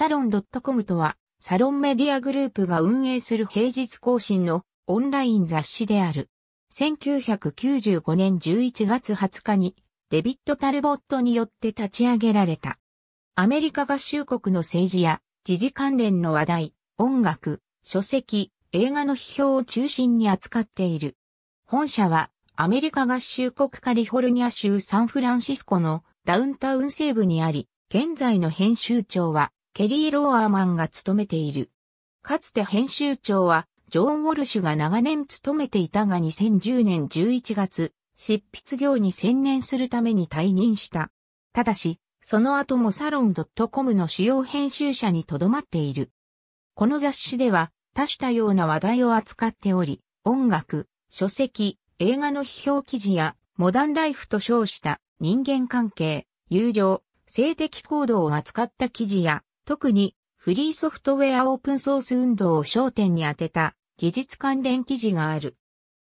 サロン .com とは、サロンメディアグループが運営する平日更新のオンライン雑誌である。1995年11月20日にデビット・タルボットによって立ち上げられた。アメリカ合衆国の政治や時事関連の話題、音楽、書籍、映画の批評を中心に扱っている。本社はアメリカ合衆国カリフォルニア州サンフランシスコのダウンタウン西部にあり、現在の編集長はケリー・ローアーマンが務めている。かつて編集長は、ジョン・ウォルシュが長年務めていたが2010年11月、執筆業に専念するために退任した。ただし、その後もサロン .com の主要編集者に留まっている。この雑誌では多種多様な話題を扱っており、音楽、書籍、映画の批評記事やモダンライフと称した人間関係、友情、性的行動を扱った記事や特にフリーソフトウェアオープンソース運動を焦点に当てた技術関連記事がある。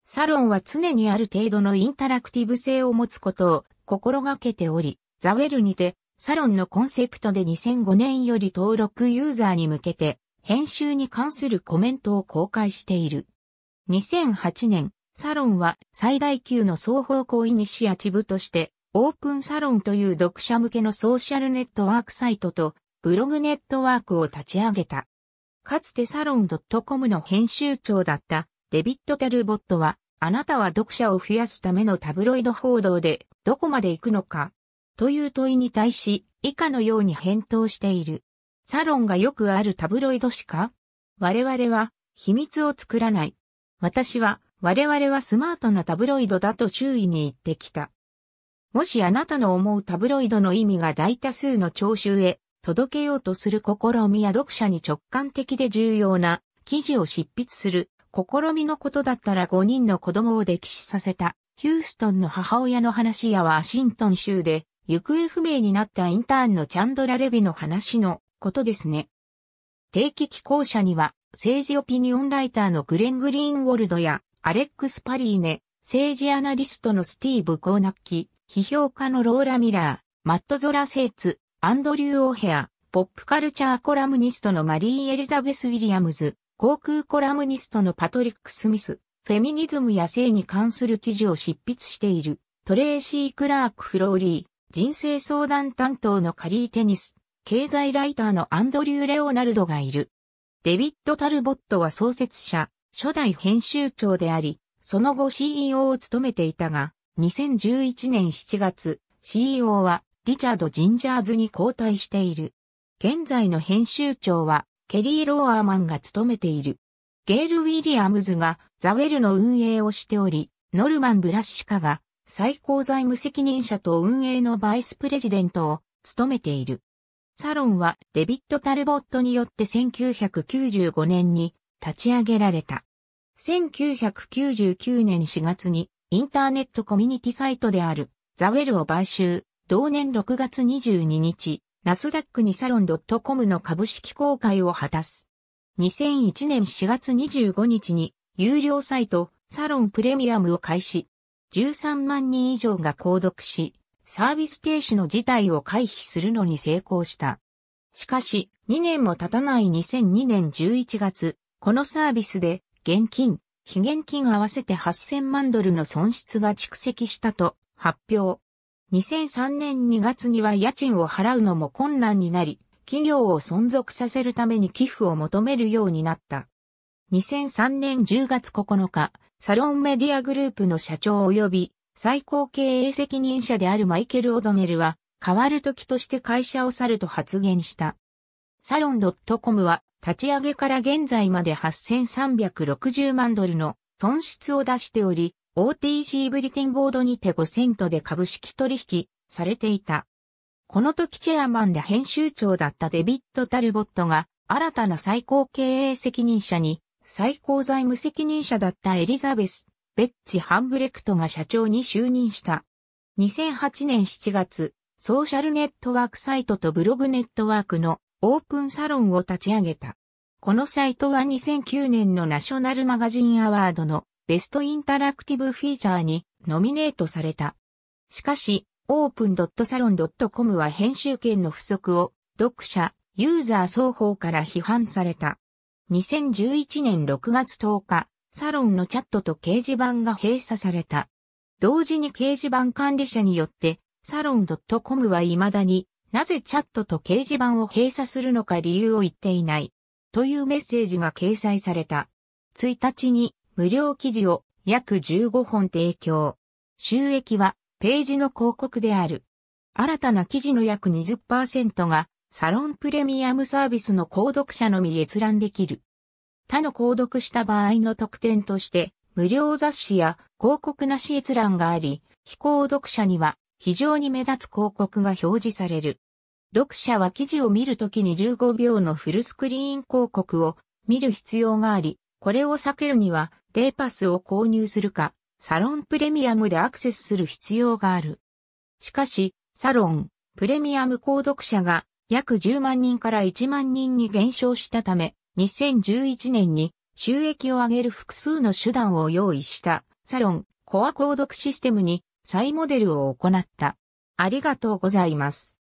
サロンは常にある程度のインタラクティブ性を持つことを心がけており、ザウェルにてサロンのコンセプトで2005年より登録ユーザーに向けて編集に関するコメントを公開している。2008年、サロンは最大級の双方向イニシアチブとして、オープンサロンという読者向けのソーシャルネットワークサイトとブログネットワークを立ち上げた。かつてサロン .com の編集長だったデビット・タルボットは、あなたは読者を増やすためのタブロイド報道でどこまで行くのかという問いに対し以下のように返答している。サロンがよくあるタブロイドしか我々は秘密を作らない。私は我々はスマートなタブロイドだと周囲に言ってきた。もしあなたの思うタブロイドの意味が大多数の聴衆へ届けようとする試みや読者に直感的で重要な記事を執筆する試みのことだったら5人の子供を溺死させたヒューストンの母親の話やワシントン州で行方不明になったインターンのチャンドラ・レビの話のことですね。定期寄稿者には政治オピニオンライターのグレン・グリーンウォルドやアレックス・パリーネ、政治アナリストのスティーブ・コーナッキ、批評家のローラ・ミラー、マット・ゾラ・セーツ、アンドリュー・オヘア、ポップカルチャーコラムニストのマリー・エリザベス・ウィリアムズ、航空コラムニストのパトリック・スミス、フェミニズムや性に関する記事を執筆している、トレーシー・クラーク・フローリー、人生相談担当のカリー・テニス、経済ライターのアンドリュー・レオナルドがいる。デビッド・タルボットは創設者、初代編集長であり、その後 CEO を務めていたが、2011年7月、CEO はリチャード・ジンジャーズに交代している。現在の編集長は、ケリー・ローアーマンが務めている。ゲール・ウィリアムズがザ・ウェルの運営をしており、ノルマン・ブラッシカが最高財務責任者と運営のバイスプレジデントを務めている。サロンはデビット・タルボットによって1995年に立ち上げられた。1999年4月にインターネットコミュニティサイトであるザ・ウェルを買収。同年6月22日、ナスダックにサロン .com の株式公開を果たす。2001年4月25日に、有料サイト、サロンプレミアムを開始。13万人以上が購読し、サービス停止の事態を回避するのに成功した。しかし、2年も経たない2002年11月、このサービスで、現金、非現金合わせて8000万ドルの損失が蓄積したと発表。2003年2月には家賃を払うのも困難になり、企業を存続させるために寄付を求めるようになった。2003年10月9日、サロンメディアグループの社長及び最高経営責任者であるマイケル・オドネルは、変わる時として会社を去ると発言した。サロン .com は立ち上げから現在まで8360万ドルの損失を出しており、OTC ブリテンボードにて5セントで株式取引されていた。この時チェアマンで編集長だったデビッド・タルボットが新たな最高経営責任者に最高財務責任者だったエリザベス・ベッチ・ハンブレクトが社長に就任した。2008年7月、ソーシャルネットワークサイトとブログネットワークのオープンサロンを立ち上げた。このサイトは2009年のナショナルマガジンアワードのベストインタラクティブフィーチャーにノミネートされた。しかし、open.salon.com は編集権の不足を読者、ユーザー双方から批判された。2011年6月10日、サロンのチャットと掲示板が閉鎖された。同時に掲示板管理者によって、サロン .com は未だになぜチャットと掲示板を閉鎖するのか理由を言っていない。というメッセージが掲載された。1日に無料記事を約15本提供。収益はページの広告である。新たな記事の約20%がサロンプレミアムサービスの購読者のみ閲覧できる。他の購読した場合の特典として無料雑誌や広告なし閲覧があり、非購読者には非常に目立つ広告が表示される。読者は記事を見るときに15秒のフルスクリーン広告を見る必要があり、これを避けるにはデーパスを購入するか、サロンプレミアムでアクセスする必要がある。しかし、サロン、プレミアム購読者が約10万人から1万人に減少したため、2011年に収益を上げる複数の手段を用意したサロンコア購読システムに再モデルを行った。ありがとうございます。